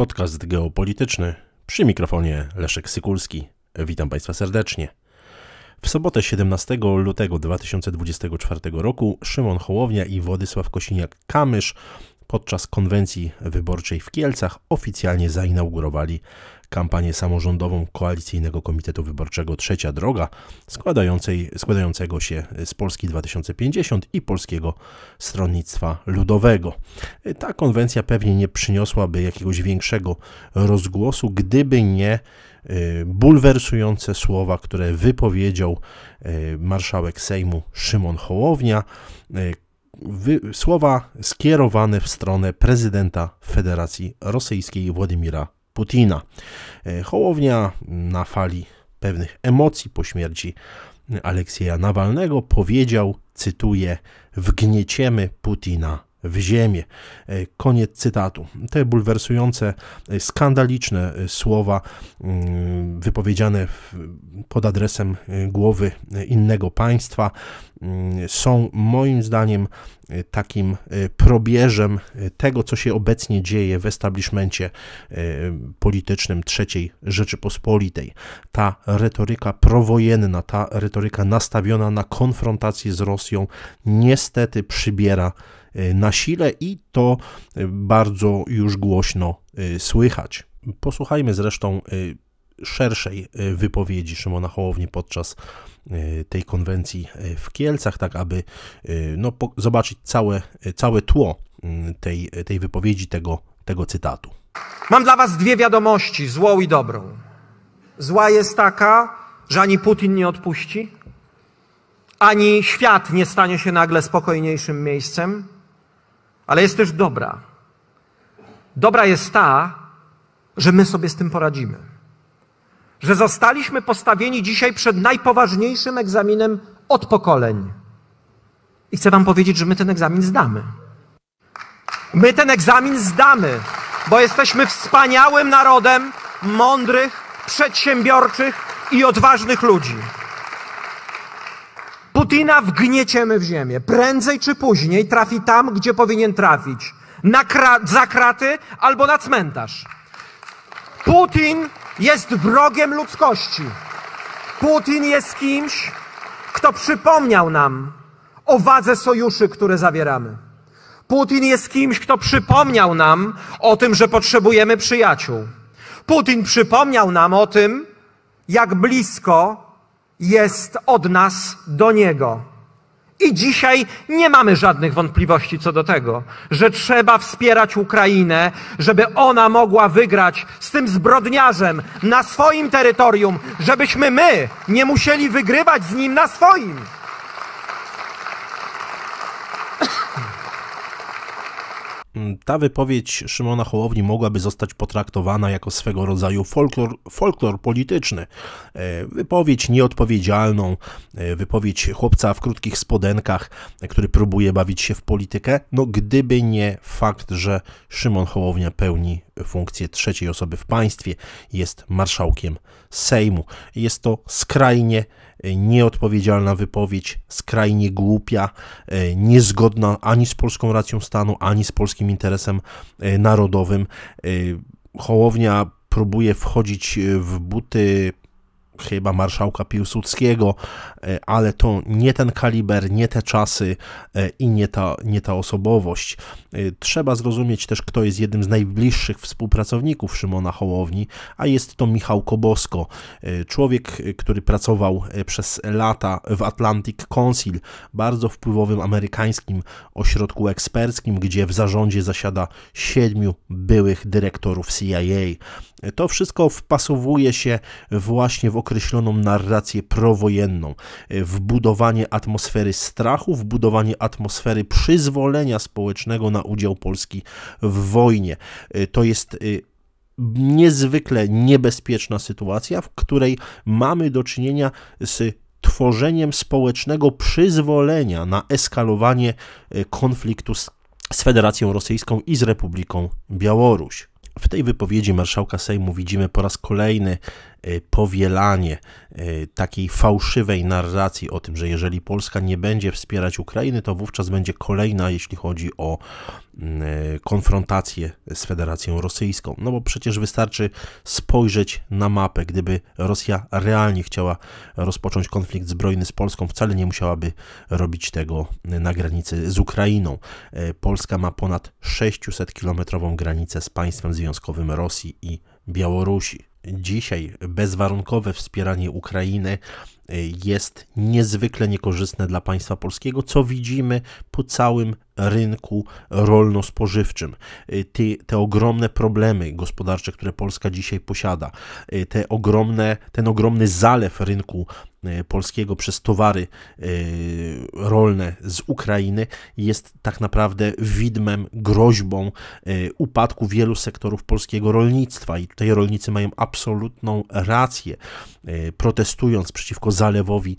Podcast geopolityczny przy mikrofonie Leszek Sykulski. Witam Państwa serdecznie. W sobotę 17 lutego 2024 roku Szymon Hołownia i Władysław Kosiniak-Kamysz podczas konwencji wyborczej w Kielcach oficjalnie zainaugurowali kampanię samorządową Koalicyjnego Komitetu Wyborczego Trzecia Droga, składającej, składającego się z Polski 2050 i Polskiego Stronnictwa Ludowego. Ta konwencja pewnie nie przyniosłaby jakiegoś większego rozgłosu, gdyby nie y, bulwersujące słowa, które wypowiedział y, marszałek Sejmu Szymon Hołownia, y, wy, słowa skierowane w stronę prezydenta Federacji Rosyjskiej Władimira Putina. E, Hołownia na fali pewnych emocji po śmierci Aleksieja Nawalnego powiedział, cytuję, wgnieciemy Putina w ziemię. E, koniec cytatu. Te bulwersujące, e, skandaliczne e, słowa mm, wypowiedziane pod adresem głowy innego państwa mm, są moim zdaniem takim probierzem tego, co się obecnie dzieje w establishmencie politycznym III Rzeczypospolitej. Ta retoryka prowojenna, ta retoryka nastawiona na konfrontację z Rosją niestety przybiera Y, na sile i to y, bardzo już głośno y, słychać. Posłuchajmy zresztą szerszej wypowiedzi Szymona Hołowni podczas tej konwencji w Kielcach, tak aby no, zobaczyć całe, całe tło tej, tej wypowiedzi, tego, tego cytatu. Mam dla Was dwie wiadomości, złą i dobrą. Zła jest taka, że ani Putin nie odpuści, ani świat nie stanie się nagle spokojniejszym miejscem, ale jest też dobra. Dobra jest ta, że my sobie z tym poradzimy. Że zostaliśmy postawieni dzisiaj przed najpoważniejszym egzaminem od pokoleń. I chcę Wam powiedzieć, że my ten egzamin zdamy. My ten egzamin zdamy, bo jesteśmy wspaniałym narodem mądrych, przedsiębiorczych i odważnych ludzi. Putina wgnieciemy w ziemię. Prędzej czy później trafi tam, gdzie powinien trafić. Na kra- za kraty albo na cmentarz. Putin jest wrogiem ludzkości. Putin jest kimś, kto przypomniał nam o wadze sojuszy, które zawieramy. Putin jest kimś, kto przypomniał nam o tym, że potrzebujemy przyjaciół. Putin przypomniał nam o tym, jak blisko jest od nas do Niego. I dzisiaj nie mamy żadnych wątpliwości co do tego, że trzeba wspierać Ukrainę, żeby ona mogła wygrać z tym zbrodniarzem na swoim terytorium, żebyśmy my nie musieli wygrywać z nim na swoim. Mm, ta wypowiedź Szymona Hołowni mogłaby zostać potraktowana jako swego rodzaju folklor, folklor polityczny. E, wypowiedź nieodpowiedzialną, e, wypowiedź chłopca w krótkich spodenkach, e, który próbuje bawić się w politykę, no gdyby nie fakt, że Szymon Hołownia pełni funkcję trzeciej osoby w państwie, jest marszałkiem Sejmu. Jest to skrajnie e, nieodpowiedzialna wypowiedź, skrajnie głupia, e, niezgodna ani z polską racją stanu, ani z polskim interesem e, narodowym. Hołownia próbuje wchodzić w buty chyba marszałka Piłsudskiego, e, ale to nie ten kaliber, nie te czasy e, i nie ta, nie ta osobowość. E, trzeba zrozumieć też, kto jest jednym z najbliższych współpracowników Szymona Hołowni, a jest to Michał Kobosko, człowiek, który pracował przez lata w Atlantic Council, bardzo wpływowym amerykańskim ośrodku eksperckim, gdzie w zarządzie zasiada siedmiu byłych dyrektorów CIA. To wszystko wpasowuje się właśnie w okres określoną narrację prowojenną, e, wbudowanie atmosfery strachu, wbudowanie atmosfery przyzwolenia społecznego na udział Polski w wojnie. E, to jest e, niezwykle niebezpieczna sytuacja, w której mamy do czynienia z tworzeniem społecznego przyzwolenia na eskalowanie konfliktu z, z Federacją Rosyjską i z Republiką Białoruś. W tej wypowiedzi marszałka Sejmu widzimy po raz kolejny Y, powielanie y, takiej fałszywej narracji o tym, że jeżeli Polska nie będzie wspierać Ukrainy, to wówczas będzie kolejna, jeśli chodzi o mm, y, konfrontację z Federacją Rosyjską. No bo przecież wystarczy spojrzeć na mapę. Gdyby Rosja realnie chciała rozpocząć konflikt zbrojny z Polską, wcale nie musiałaby robić tego na granicy z Ukrainą. Polska ma ponad 600-kilometrową granicę z państwem związkowym Rosji i Białorusi dzisiaj bezwarunkowe wspieranie Ukrainy y, jest niezwykle niekorzystne dla państwa polskiego, co widzimy po całym rynku rolno-spożywczym. Y, te, te ogromne problemy gospodarcze, które Polska dzisiaj posiada, y, te ogromne, ten ogromny zalew rynku E, polskiego przez towary e, rolne z Ukrainy jest tak naprawdę widmem, groźbą e, upadku wielu sektorów polskiego rolnictwa. I tutaj rolnicy mają absolutną rację, protestując przeciwko zalewowi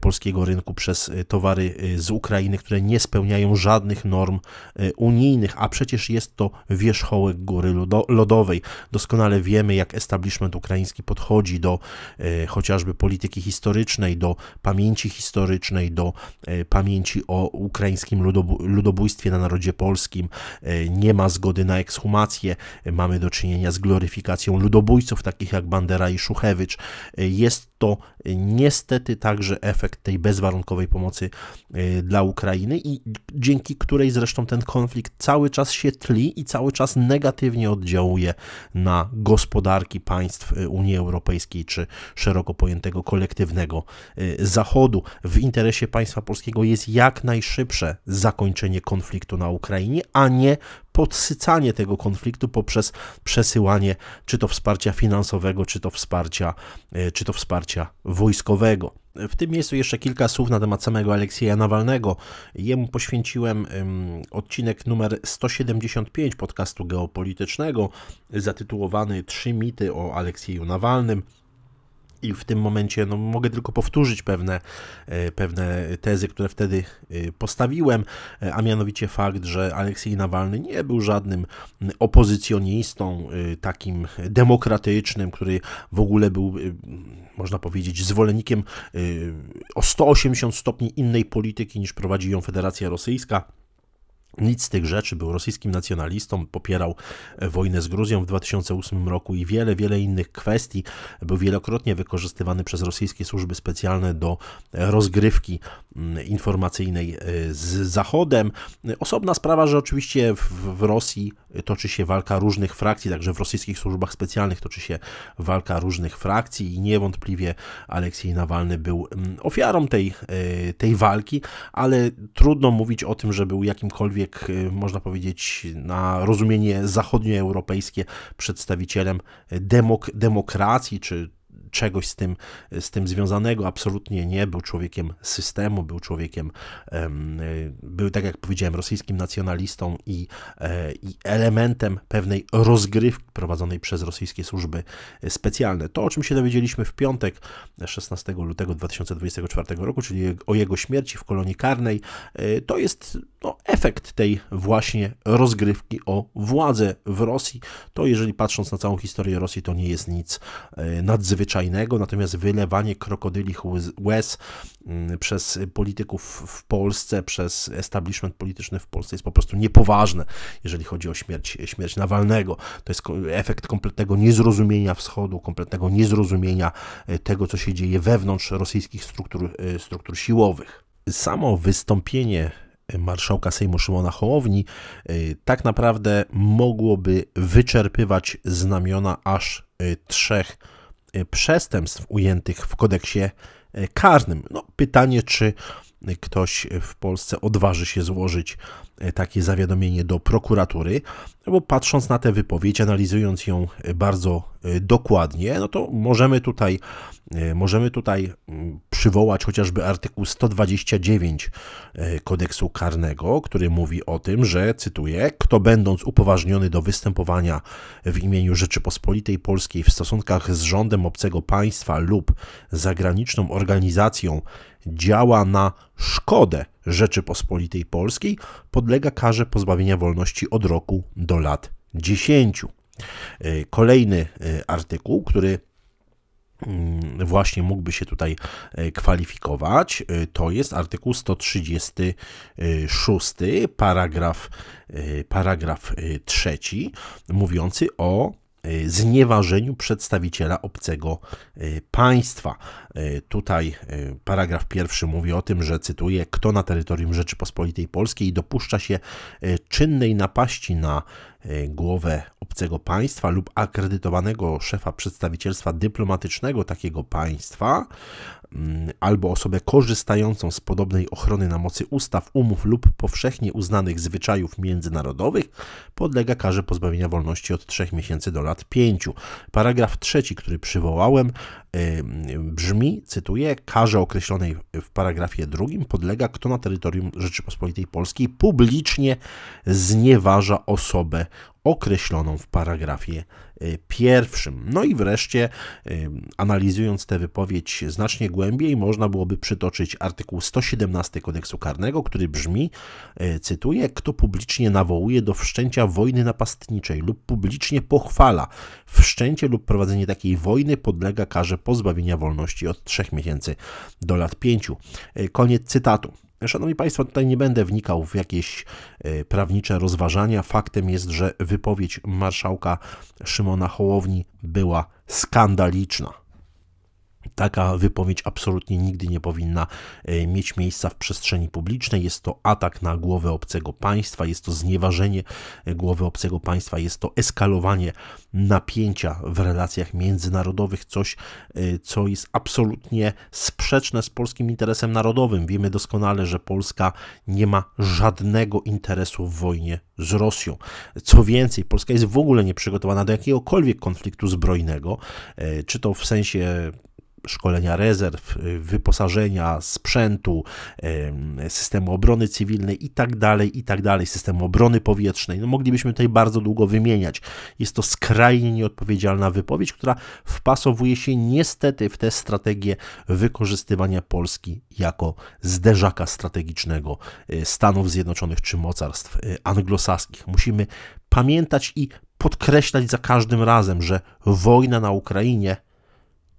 polskiego rynku przez towary z Ukrainy, które nie spełniają żadnych norm unijnych, a przecież jest to wierzchołek góry lodowej. Doskonale wiemy, jak establishment ukraiński podchodzi do chociażby polityki historycznej, historycznej, do pamięci historycznej, do e, pamięci o ukraińskim ludobójstwie na narodzie polskim. E, nie ma zgody na ekshumację. E, mamy do czynienia z gloryfikacją ludobójców takich jak Bandera i Szuchewicz. Jest to niestety także efekt tej bezwarunkowej pomocy e, dla Ukrainy i dzięki której zresztą ten konflikt cały czas się tli i cały czas negatywnie oddziałuje na gospodarki państw e, Unii Europejskiej czy szeroko pojętego kolektywnego e, Zachodu. W interesie państwa polskiego jest jak najszybsze zakończenie konfliktu na Ukrainie, a nie podsycanie tego konfliktu poprzez przesyłanie czy to wsparcia finansowego, czy to wsparcia, e, czy to wsparcia wojskowego. E, w tym miejscu jeszcze kilka słów na temat samego Aleksieja Nawalnego. Jemu poświęciłem odcinek numer 175 podcastu geopolitycznego zatytułowany Trzy mity o Aleksieju Nawalnym i w tym momencie no, mogę tylko powtórzyć pewne, e, pewne tezy, które wtedy e, postawiłem, e, a mianowicie fakt, że Aleksiej Nawalny nie był żadnym opozycjonistą takim demokratycznym, który w ogóle był, można powiedzieć, zwolennikiem o 180 stopni innej polityki niż prowadzi ją Federacja Rosyjska. Nic z tych rzeczy był rosyjskim nacjonalistą, popierał wojnę z Gruzją w 2008 roku i wiele, wiele innych kwestii. Był wielokrotnie wykorzystywany przez rosyjskie służby specjalne do rozgrywki mm, informacyjnej e, z Zachodem. Osobna sprawa, że oczywiście w Rosji toczy się walka różnych frakcji, także w rosyjskich służbach specjalnych toczy się walka różnych frakcji i niewątpliwie Aleksiej Nawalny był mm, ofiarą tej, e, tej walki, ale trudno mówić o tym, że był jakimkolwiek człowiek, y, można powiedzieć, na rozumienie zachodnioeuropejskie przedstawicielem demok demokracji czy czegoś z tym, z tym związanego, absolutnie nie. Był człowiekiem systemu, był człowiekiem, e, był, tak jak powiedziałem, rosyjskim nacjonalistą i, e, i elementem pewnej rozgrywki prowadzonej przez rosyjskie służby specjalne. To, o czym się dowiedzieliśmy w piątek, 16 lutego 2024 roku, czyli o jego śmierci w kolonii karnej, e, to jest no, efekt tej właśnie rozgrywki o władzę w Rosji. To, jeżeli patrząc na całą historię Rosji, to nie jest nic nadzwyczajnego fajnego, natomiast wylewanie krokodylich łez mm, przez polityków w Polsce, przez establishment polityczny w Polsce jest po prostu niepoważne, jeżeli chodzi o śmierć, śmierć Nawalnego. To jest efekt kompletnego niezrozumienia wschodu, kompletnego niezrozumienia e, tego, co się dzieje wewnątrz rosyjskich struktur, e, struktur siłowych. Samo wystąpienie e, marszałka Sejmu Szymona Hołowni tak naprawdę mogłoby wyczerpywać znamiona aż trzech przestępstw ujętych w kodeksie e, karnym. No, pytanie, czy ktoś w Polsce odważy się złożyć e, takie zawiadomienie do prokuratury, no bo patrząc na tę wypowiedź, analizując ją e, bardzo e, dokładnie, no to możemy tutaj, możemy tutaj mm, przywołać chociażby artykuł 129 kodeksu karnego, który mówi o tym, że, cytuję, kto będąc upoważniony do występowania w imieniu Rzeczypospolitej Polskiej w stosunkach z rządem obcego państwa lub zagraniczną organizacją działa na szkodę Rzeczypospolitej Polskiej, podlega karze pozbawienia wolności od roku do lat 10. E, kolejny e, artykuł, który mm, właśnie mógłby się tutaj e, kwalifikować, to jest artykuł 136, paragraf, paragraf 3, mówiący o E, znieważeniu przedstawiciela obcego e, państwa. E, tutaj paragraf pierwszy mówi o tym, że cytuję, kto na terytorium Rzeczypospolitej Polskiej dopuszcza się czynnej napaści na E, głowę obcego państwa lub akredytowanego szefa przedstawicielstwa dyplomatycznego takiego państwa mm, albo osobę korzystającą z podobnej ochrony na mocy ustaw, umów lub powszechnie uznanych zwyczajów międzynarodowych podlega karze pozbawienia wolności od 3 miesięcy do lat 5. Paragraf 3, który przywołałem, e, brzmi, cytuję, karze określonej w paragrafie 2 podlega kto na terytorium Rzeczypospolitej Polskiej publicznie znieważa osobę określoną w paragrafie Y, pierwszym. No i wreszcie, y, analizując tę wypowiedź znacznie głębiej, można byłoby przytoczyć artykuł 117 kodeksu karnego, który brzmi, y, cytuję, kto publicznie nawołuje do wszczęcia wojny napastniczej lub publicznie pochwala wszczęcie lub prowadzenie takiej wojny podlega karze pozbawienia wolności od 3 miesięcy do lat 5. Koniec cytatu. Szanowni Państwo, tutaj nie będę wnikał w jakieś prawnicze rozważania. Faktem jest, że wypowiedź marszałka Szymona na Hołowni była skandaliczna. Taka wypowiedź absolutnie nigdy nie powinna e, mieć miejsca w przestrzeni publicznej. Jest to atak na głowę obcego państwa, jest to znieważenie e, głowy obcego państwa, jest to eskalowanie napięcia w relacjach międzynarodowych, coś, e, co jest absolutnie sprzeczne z polskim interesem narodowym. Wiemy doskonale, że Polska nie ma żadnego interesu w wojnie z Rosją. Co więcej, Polska jest w ogóle nieprzygotowana do jakiegokolwiek konfliktu zbrojnego, czy to w sensie szkolenia rezerw, y, wyposażenia, sprzętu, systemu obrony cywilnej i tak dalej, i tak dalej, systemu obrony powietrznej. No moglibyśmy tutaj bardzo długo wymieniać. Jest to skrajnie nieodpowiedzialna wypowiedź, która wpasowuje się niestety w tę strategię wykorzystywania Polski jako zderzaka strategicznego y, Stanów Zjednoczonych czy mocarstw y, anglosaskich. Musimy pamiętać i podkreślać za każdym razem, że wojna na Ukrainie